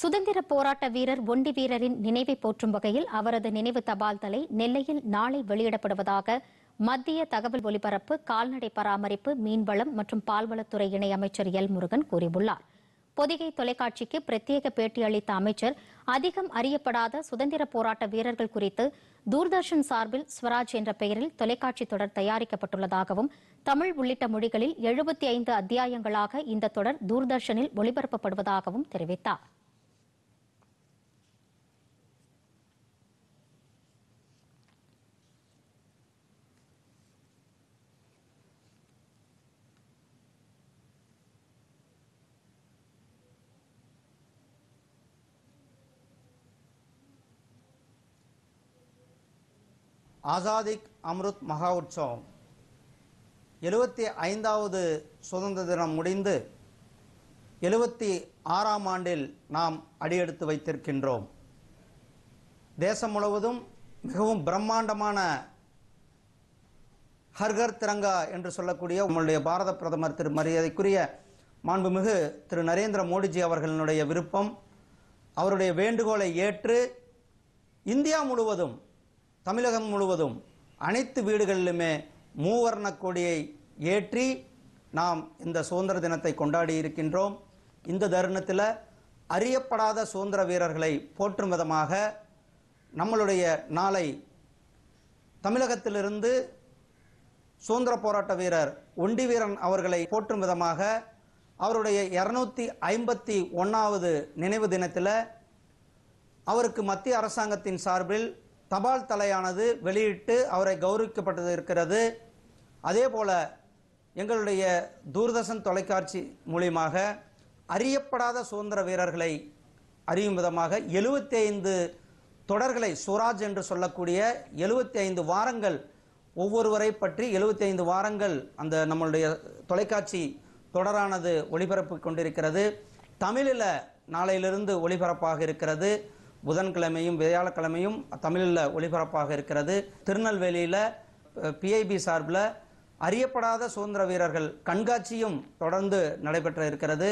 சுதந்திர போராட்ட வீரர் ஒண்டி வீரரின் நினைவை போற்றும் வகையில் அவரது நினைவு தபால் தலை நெல்லையில் நாளை வெளியிடப்படுவதாக மத்திய தகவல் ஒலிபரப்பு கால்நடை பராமரிப்பு மீன்வளம் மற்றும் பால்வளத்துறை இணை அமைச்சர் எல் முருகன் கூறியுள்ளார் பொதிகை தொலைக்காட்சிக்கு பிரத்யேக பேட்டி அளித்த அமைச்சர் அதிகம் அறியப்படாத சுதந்திர போராட்ட வீரர்கள் குறித்து தூர்தர்ஷன் சார்பில் ஸ்வராஜ் என்ற பெயரில் தொலைக்காட்சி தொடர் தயாரிக்கப்பட்டுள்ளதாகவும் தமிழ் உள்ளிட்ட மொழிகளில் எழுபத்தி ஐந்து அத்தியாயங்களாக இந்த தொடர் தூர்தர்ஷனில் ஒளிபரப்பப்படுவதாகவும் தெரிவித்தாா் ஆசாதிக் அம்ருத் மகா உற்சவம் எழுபத்தி ஐந்தாவது சுதந்திர தினம் முடிந்து எழுபத்தி ஆறாம் ஆண்டில் நாம் அடியெடுத்து வைத்திருக்கின்றோம் தேசம் முழுவதும் மிகவும் பிரம்மாண்டமான ஹர்கர் திரங்கா என்று சொல்லக்கூடிய உங்களுடைய பாரத பிரதமர் திரு மரியாதைக்குரிய மாண்புமிகு திரு நரேந்திர மோடிஜி அவர்களினுடைய விருப்பம் அவருடைய வேண்டுகோளை ஏற்று இந்தியா முழுவதும் தமிழகம் முழுவதும் அனைத்து வீடுகளிலுமே மூவர்ண கொடியை ஏற்றி நாம் இந்த சுதந்திர தினத்தை கொண்டாடி இருக்கின்றோம் இந்த தருணத்தில் அறியப்படாத சுதந்திர வீரர்களை போற்றும் விதமாக நம்மளுடைய நாளை தமிழகத்திலிருந்து சுதந்திர போராட்ட வீரர் ஒண்டி வீரன் அவர்களை போற்றும் விதமாக அவருடைய இரநூத்தி ஐம்பத்தி ஒன்றாவது நினைவு தினத்தில் அவருக்கு மத்திய அரசாங்கத்தின் சார்பில் தபால் தலையானது வெளியிட்டு அவரை கௌரவிக்கப்பட்டது இருக்கிறது அதே போல் எங்களுடைய தூர்தர்ஷன் தொலைக்காட்சி மூலியமாக அறியப்படாத சுதந்திர வீரர்களை அறியும் விதமாக எழுபத்தி ஐந்து தொடர்களை சுராஜ் என்று சொல்லக்கூடிய எழுபத்தி ஐந்து வாரங்கள் ஒவ்வொருவரை பற்றி எழுபத்தி ஐந்து வாரங்கள் அந்த நம்மளுடைய தொலைக்காட்சி தொடரானது ஒளிபரப்பு கொண்டிருக்கிறது தமிழில் நாளையிலிருந்து ஒளிபரப்பாக இருக்கிறது புதன்கிழமையும் வியாழக்கிழமையும் தமிழில் ஒளிபரப்பாக இருக்கிறது திருநெல்வேலியில் பிஐபி சார்பில் அறியப்படாத சுதந்திர வீரர்கள் கண்காட்சியும் தொடர்ந்து நடைபெற்ற இருக்கிறது